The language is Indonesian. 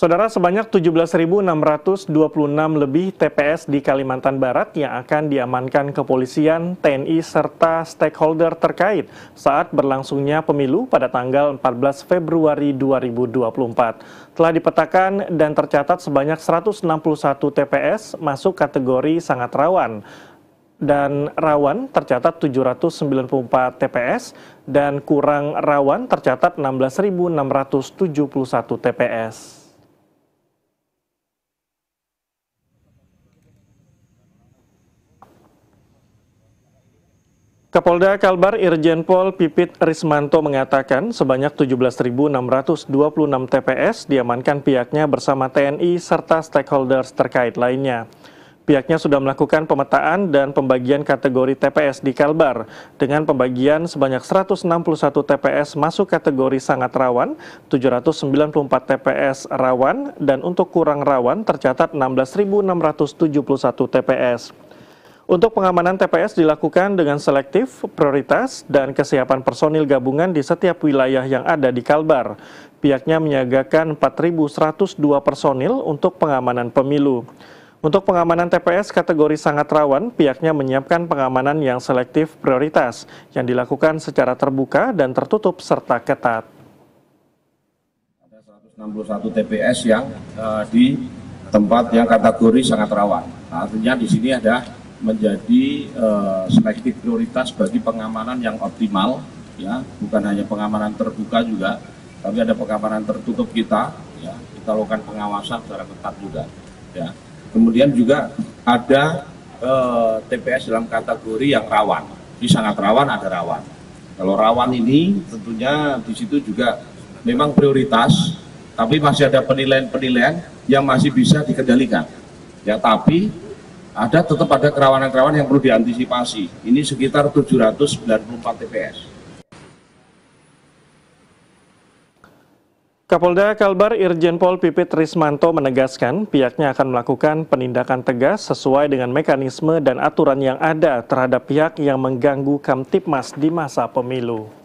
Saudara, sebanyak 17.626 lebih TPS di Kalimantan Barat yang akan diamankan kepolisian, TNI, serta stakeholder terkait saat berlangsungnya pemilu pada tanggal 14 Februari 2024. Telah dipetakan dan tercatat sebanyak 161 TPS masuk kategori sangat rawan dan rawan tercatat 794 TPS dan kurang rawan tercatat 16.671 TPS. Kapolda Kalbar Irjen Pol Pipit Rismanto mengatakan sebanyak 17.626 TPS diamankan pihaknya bersama TNI serta stakeholders terkait lainnya. Pihaknya sudah melakukan pemetaan dan pembagian kategori TPS di Kalbar dengan pembagian sebanyak 161 TPS masuk kategori sangat rawan, 794 TPS rawan, dan untuk kurang rawan tercatat 16.671 TPS. Untuk pengamanan TPS dilakukan dengan selektif, prioritas, dan kesiapan personil gabungan di setiap wilayah yang ada di Kalbar. Pihaknya menyiagakan 4.102 personil untuk pengamanan pemilu. Untuk pengamanan TPS kategori sangat rawan, pihaknya menyiapkan pengamanan yang selektif prioritas yang dilakukan secara terbuka dan tertutup serta ketat. Ada 161 TPS yang uh, di tempat yang kategori sangat rawan. Artinya di sini ada menjadi uh, selektif prioritas bagi pengamanan yang optimal ya bukan hanya pengamanan terbuka juga tapi ada pengamanan tertutup kita ya kita lakukan pengawasan secara ketat juga ya kemudian juga ada uh, eh, TPS dalam kategori yang rawan di sangat rawan ada rawan kalau rawan ini tentunya di situ juga memang prioritas tapi masih ada penilaian-penilaian yang masih bisa dikendalikan ya tapi ada tetap ada kerawanan-kerawanan yang perlu diantisipasi. Ini sekitar 794 TPS. Kapolda Kalbar Irjen Pol Pipit Rismanto menegaskan pihaknya akan melakukan penindakan tegas sesuai dengan mekanisme dan aturan yang ada terhadap pihak yang mengganggu Kamtipmas di masa pemilu.